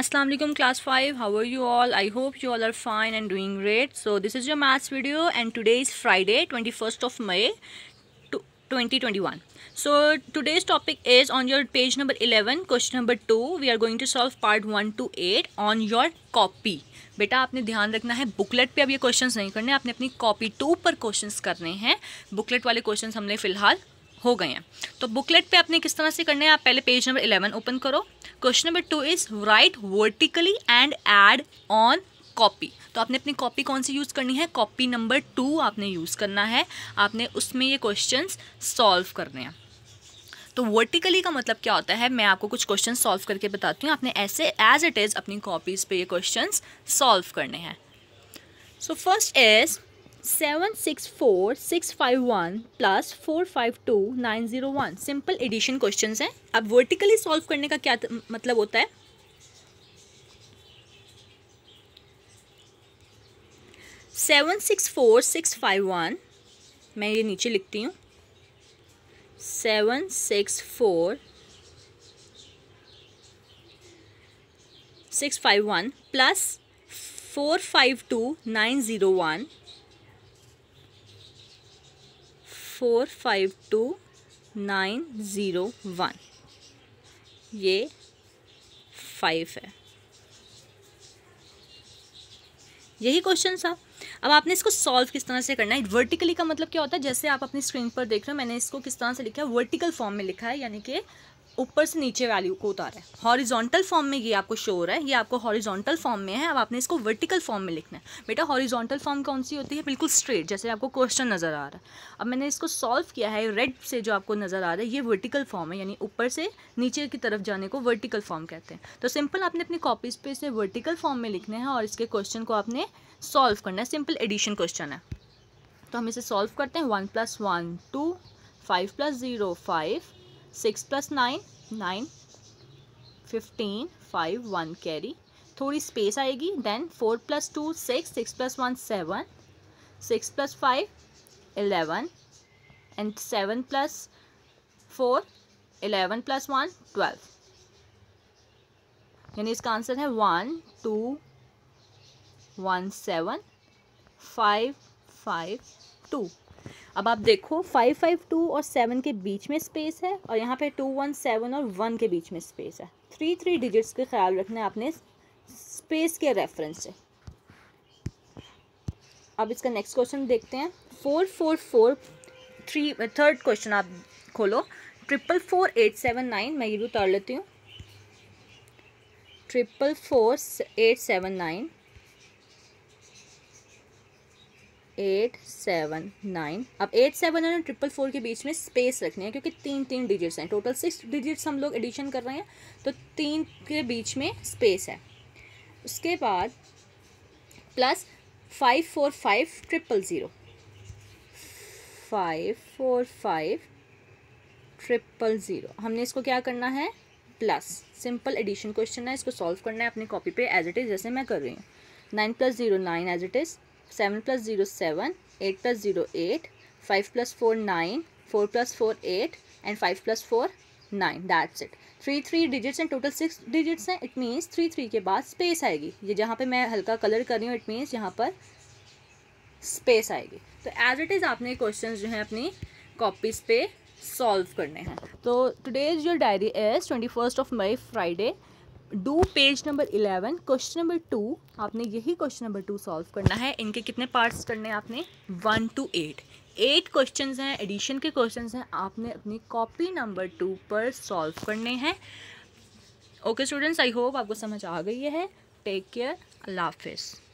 Aslam class five how are you all I hope you all are fine and doing great so this is your maths video and today is Friday twenty first of May twenty twenty one so today's topic is on your page number eleven question number two we are going to solve part one two eight on your copy बेटा आपने ध्यान रखना है booklet पे अब ये questions नहीं करने आपने अपनी कॉपी टू पर क्वेश्चंस करने हैं बुकलेट वाले क्वेश्चंस हमने फिलहाल हो गए हैं तो बुकलेट पे आपने किस तरह से करना है आप पहले पेज नंबर इलेवन ओपन करो question number two is right vertically and add on copy तो आपने अपनी कॉपी कौन सी यूज़ करनी है कॉपी नंबर टू आपने यूज़ करना है आपने उसमें ये क्वेश्चन सॉल्व करने हैं तो वर्टिकली का मतलब क्या होता है मैं आपको कुछ क्वेश्चन सॉल्व करके बताती हूँ आपने ऐसे एज इट इज़ अपनी कॉपीज़ पे ये क्वेश्चन सॉल्व करने हैं so first is seven six four six five one plus four five two nine zero one simple addition question हैं अब वर्टिकली सॉल्व करने का क्या मतलब होता है seven six four six five one मैं ये नीचे लिखती हूँ seven six four six five one plus four five two nine zero one four five two nine zero one ये फाइव है यही क्वेश्चन था अब आपने इसको सॉल्व किस तरह से करना है वर्टिकली का मतलब क्या होता है जैसे आप अपनी स्क्रीन पर देख रहे हो मैंने इसको किस तरह से लिखा है वर्टिकल फॉर्म में लिखा है यानी कि ऊपर से नीचे वैल्यू को उतार है हॉरिजॉन्टल फॉर्म में ये आपको शो हो रहा है ये आपको हॉरिजॉन्टल फॉर्म में है अब आपने इसको वर्टिकल फॉर्म में लिखना है बेटा हॉरिजॉन्टल फॉर्म कौन सी होती है बिल्कुल स्ट्रेट जैसे आपको क्वेश्चन नज़र आ रहा है अब मैंने इसको सॉल्व किया है रेड से जो आपको नज़र आ रहा है ये वर्टिकल फॉर्म है यानी ऊपर से नीचे की तरफ जाने को वर्टिकल फॉर्म कहते हैं तो सिंपल आपने अपनी कॉपीज़ पर इसे वर्टिकल फॉर्म में लिखने हैं और इसके क्वेश्चन को आपने सॉल्व करना है सिंपल एडिशन क्वेश्चन है तो हम इसे सॉल्व करते हैं one plus one two five plus zero five six plus nine nine fifteen five one carry थोड़ी स्पेस आएगी then four plus two six six plus one seven six plus five eleven and seven plus four eleven plus one twelve यानी इसका answer है one two one seven five five two अब आप देखो five five two और seven के बीच में स्पेस है और यहाँ पे टू वन सेवन और वन के बीच में स्पेस है थ्री थ्री डिजिट्स का ख्याल रखना है आपने स्पेस के रेफरेंस से अब इसका नेक्स्ट क्वेश्चन देखते हैं four four four three third question आप खोलो triple four eight seven nine मैं ये भी उतार लेती हूँ triple four eight seven nine eight seven nine अब एट सेवन और ट्रिपल फोर के बीच में स्पेस रखनी है क्योंकि तीन तीन डिजिट्स हैं टोटल सिक्स डिजिट्स हम लोग एडिशन कर रहे हैं तो तीन के बीच में स्पेस है उसके बाद plus five four five triple zero five four five triple zero हमने इसको क्या करना है प्लस सिंपल एडिशन क्वेश्चन है इसको सॉल्व करना है अपनी कॉपी पे एज इट इज़ जैसे मैं कर रही हूँ nine plus zero nine as it is seven plus zero seven eight plus zero eight five plus four nine four plus four eight and five plus four nine that's it three three digits and total six digits हैं it means three three के बाद space आएगी ये जहाँ पे मैं हल्का colour कर रही हूँ इट मीन्स यहाँ पर स्पेस आएगी तो एज इट इज़ आपने क्वेश्चन जो हैं अपनी कॉपीज़ पे सॉल्व करने हैं तो today's your diary as twenty first of May Friday do page number eleven question number two आपने यही क्वेश्चन नंबर टू सॉल्व करना है इनके कितने पार्ट्स करने हैं आपने one two eight eight questions हैं एडिशन के क्वेश्चंस हैं आपने अपनी कॉपी नंबर टू पर सॉल्व करने हैं ओके स्टूडेंट्स आई होप आपको समझ आ गई है टेक केयर अल्लाह हाफिज़